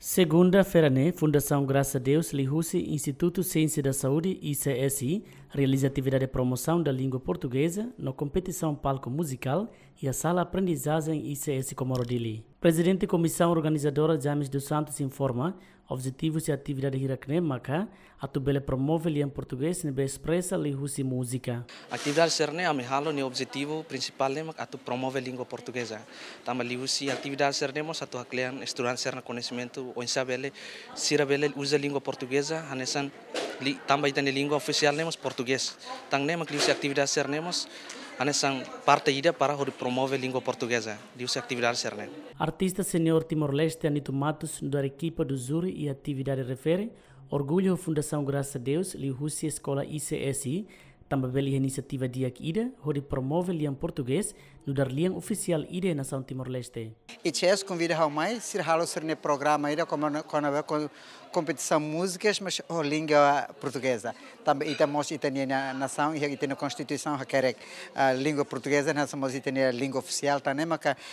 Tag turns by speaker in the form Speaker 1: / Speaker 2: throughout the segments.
Speaker 1: Segunda-feira, né? Fundação Graça a Deus, Lihusi, Instituto Ciência da Saúde, ICSI, realiza atividade de promoção da língua portuguesa na competição palco musical e a sala aprendizagem ICS Comorodili. Presidente da Comissão Organizadora James dos Santos informa objetivos e atividade maca a atubele promove li em português e expressa li e música.
Speaker 2: Atividade serne ame o ni objetivo principal a tu promove língua portuguesa. Tama li husi atividade serne mo tu haklean estudantes serne conhecimento o saber se usa língua portuguesa hanesan li, tambah itani língua oficial nemos português. Tang temos que diuse atividade ser nemos anesan parte ida para hori promove língua portuguesa, diuse atividade ser
Speaker 1: Artista senior Timor-Leste Anito Matos, da equipa do Zuri e atividade refere, orgulho Fundação Graça a Deus, Li Rússia Escola ICSI, Tambabel iniciativa Diak IDE, onde promove lian português no dar lian oficial IDE nação Timor-Leste.
Speaker 3: E Chess convida ao mais, se halo ser no programa IDE, como com competição músicas, mas a oh, língua portuguesa. Também ita mos nação e ita na constituição requer a eh, língua portuguesa, nação mos a é língua oficial também,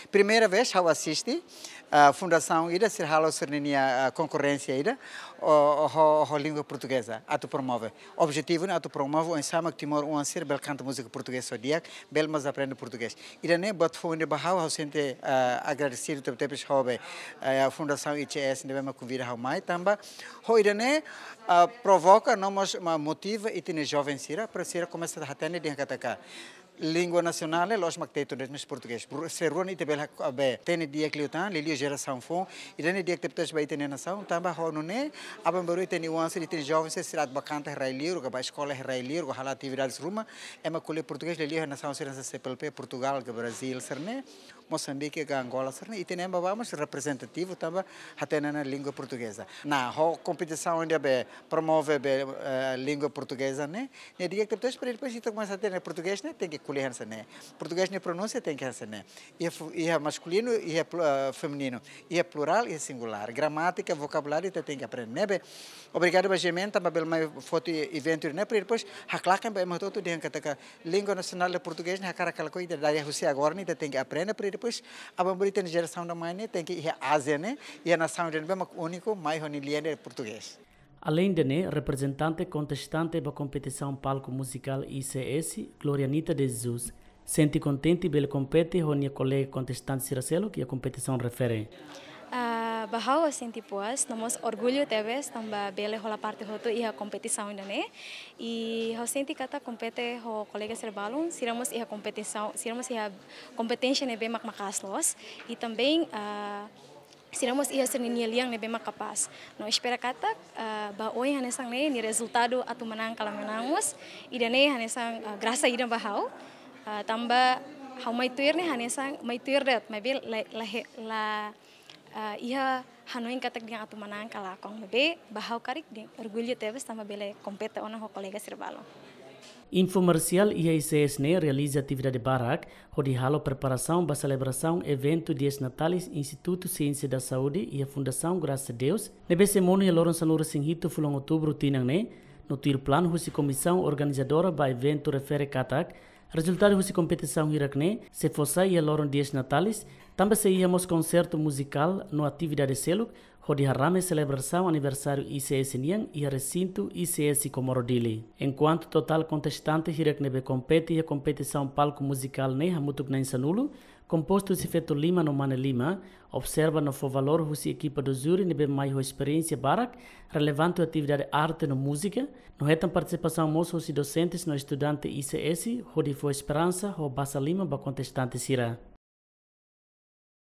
Speaker 3: primeira vez eu assiste eh, a fundação IDE, se halo ser a concorrência IDE, a língua portuguesa, a tu promove. Objetivo, a tu promove, ensama que Timor um ancião, bel canta música portuguesa dia, bel mas aprende português. Irane Botafogo Bahau hau sente eh, agradecido teu tepes hobe eh, a Fundação ICS, de bema convida hau mai tamba. Ho irane eh, provoca não mas motiva e tine jovem sira para sira começa a hatene de tá cataca língua nacional é lógico que tem tudo mesmo português. Se ruan e tebel abe, ah, tem dia que lutan, lili geração fon, e tem dia que tebes vai ter nação, também tamba hono né, aban barui tem nuance de tem jovens é se rat bacanta railiro, que vai escola é railiro, hala atividades ruma, é uma colhe português lili nação pelo CPLP Portugal, que Brasil, ser né Moçambique, que Angola, ser né e tem amba vamos representativo também até na língua portuguesa. Na ho competição onde abe promove abe eh, língua portuguesa, né? Ne dia que tebes para depois então começa a ter né, português, né? Tem que colher né português nem pronúncia tem que né e é, e é masculino e é uh, feminino e é plural e é singular gramática vocabulário te tem que aprender né obrigado bajemento também pelo meu foto evento né para depois haclacan bem mas todo dia que a língua nacional de português né cara aquela coisa da Rússia agora né tem que aprender né, para depois a bombrita geração da mãe né tem que ir à Ásia né e a nação de bem único mais honilhante é português
Speaker 1: Além de né, representante contestante da competição palco musical ICS, Glorianita de Jesus. Sente contente pelo compete com minha colega contestante Ciracelo, que a competição refere?
Speaker 2: Uh, ah, bahawa senti puas, namos orgulho teves tamba bele hola parte hoto iha competição ainda né. E ho senti kata compete ho colega serbalum, siramos iha competição, siramos iha competência né bem makmakaslos. E também uh, Tiramos essa iya, ya, liang lebih mah kapas. No nah, espera kata uh, ba oi sang ne ni resultado atu menang kalau menangus ida ne hanesang uh, eh, grasa ida bahau uh, tamba hau mai tuir ne sang mai tuir dat. Maybe la la, la uh, eh, iha hanoin katak dia atu menang kalau kong be bahau karik ding orgulio tebes ya, tamba bele kompeta ona ho kolega sirbalo.
Speaker 1: Infomercial e a ICSNE realiza atividade BARAC, onde preparação para celebração evento de Natalis, Instituto Ciência da Saúde e a Fundação Graça a Deus. Nebe semana, Loron Sanura Singhito, fulon outubro, Tinangne, no tiro plano, Russi Comissão Organizadora para evento refere Katak, Resultado dessa competição iracne, se fosse e Loron Dias Natalis, também seíamos concerto musical no atividade Seluk, onde harame celebração aniversário ICS Nian e recinto ICS Comorodili. Enquanto total contestante iracnebe compete e a competição palco musical ne hamutuk na insanulu, Composto de feito Lima no Mane Lima, observa no seu valor a equipa do júri nebe mais experiência barak, relevante atividade arte no música, no retam participação moço se docentes no estudante ICS, onde foi esperança, ou Bassa Lima, ba contestante Sirá.